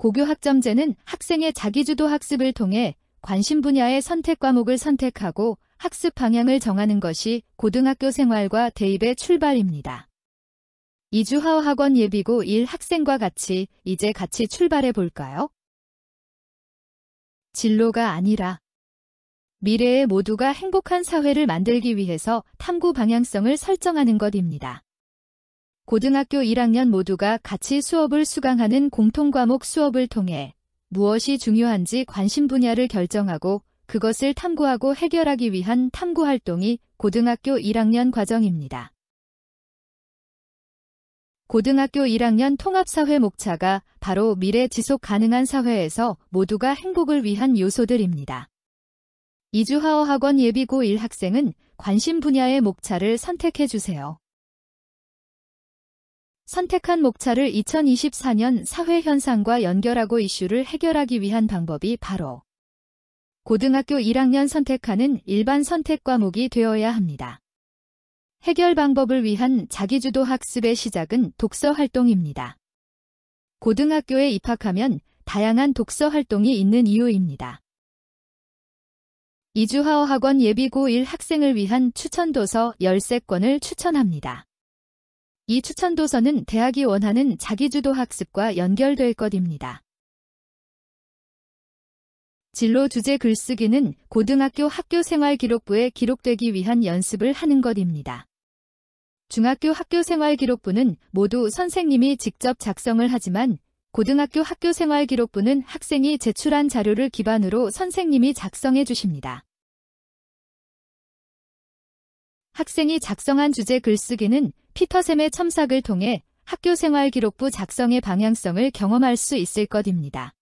고교학점제는 학생의 자기주도 학습을 통해 관심 분야의 선택 과목을 선택하고 학습 방향을 정하는 것이 고등학교 생활과 대입의 출발입니다. 이주하오 학원 예비고 1 학생과 같이 이제 같이 출발해 볼까요? 진로가 아니라 미래의 모두가 행복한 사회를 만들기 위해서 탐구 방향성을 설정하는 것입니다. 고등학교 1학년 모두가 같이 수업을 수강하는 공통과목 수업을 통해 무엇이 중요한지 관심 분야를 결정하고 그것을 탐구하고 해결하기 위한 탐구활동이 고등학교 1학년 과정입니다. 고등학교 1학년 통합사회 목차가 바로 미래 지속 가능한 사회에서 모두가 행복을 위한 요소들입니다. 이주하어 학원 예비 고1 학생은 관심 분야의 목차를 선택해 주세요. 선택한 목차를 2024년 사회 현상과 연결하고 이슈를 해결하기 위한 방법이 바로 고등학교 1학년 선택하는 일반 선택 과목이 되어야 합니다. 해결 방법을 위한 자기주도 학습의 시작은 독서 활동입니다. 고등학교에 입학하면 다양한 독서 활동이 있는 이유입니다. 이주하어 학원 예비 고1 학생을 위한 추천도서 13권을 추천합니다. 이 추천 도서는 대학이 원하는 자기주도 학습과 연결될 것입니다. 진로 주제 글쓰기는 고등학교 학교 생활 기록부에 기록되기 위한 연습을 하는 것입니다. 중학교 학교 생활 기록부는 모두 선생님이 직접 작성을 하지만 고등학교 학교 생활 기록부는 학생이 제출한 자료를 기반으로 선생님이 작성해 주십니다. 학생이 작성한 주제 글쓰기는 피터샘의 첨삭을 통해 학교생활기록부 작성의 방향성을 경험할 수 있을 것입니다.